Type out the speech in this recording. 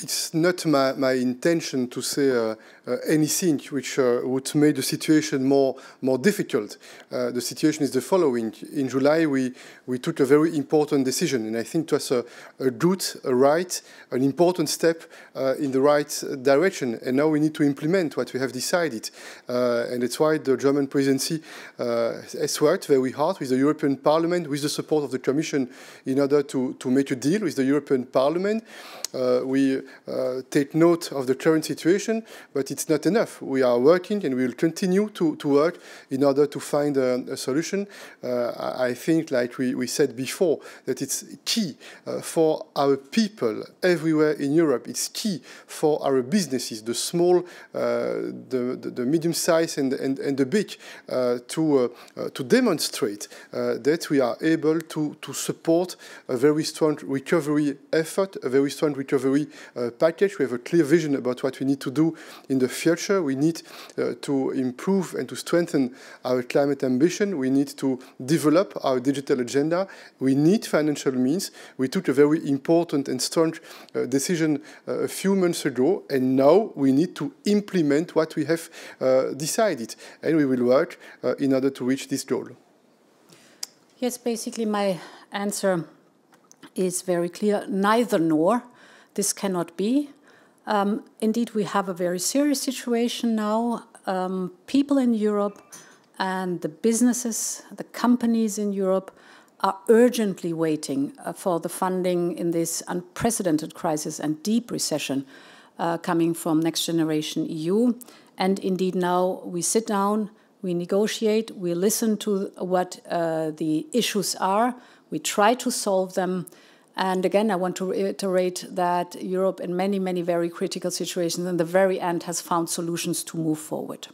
it's not my, my intention to say uh, uh, anything which uh, would make the situation more more difficult. Uh, the situation is the following: in July, we we took a very important decision, and I think it was a, a good, a right, an important step uh, in the right direction. And now we need to implement what we have decided, uh, and that's why the German presidency has worked very hard with the European Parliament, with the support of the Commission, in order to to make a deal with the European Parliament. we uh, take note of the current situation, but it's not enough. We are working and we will continue to, to work in order to find a, a solution. Uh, I think, like we, we said before, that it's key uh, for our people everywhere in Europe. It's key for our businesses, the small, uh, the, the, the, medium size and, and, and the big, uh, to, to demonstrate that we are able to, to support a very strong recovery effort, a very strong recovery uh, package. We have a clear vision about what we need to do in the future. We need uh, to improve and to strengthen our climate ambition. We need to develop our digital agenda. We need financial means. We took a very important and strong uh, decision uh, a few months ago, and now we need to implement what we have uh, decided. And we will work in order to reach this goal. Yes, basically my answer is very clear, neither nor. This cannot be. Um, indeed, we have a very serious situation now. Um, people in Europe and the businesses, the companies in Europe, are urgently waiting uh, for the funding in this unprecedented crisis and deep recession uh, coming from Next Generation EU. And indeed, now we sit down, we negotiate, we listen to what uh, the issues are, we try to solve them. And again, I want to reiterate that Europe, in many, many very critical situations, in the very end, has found solutions to move forward.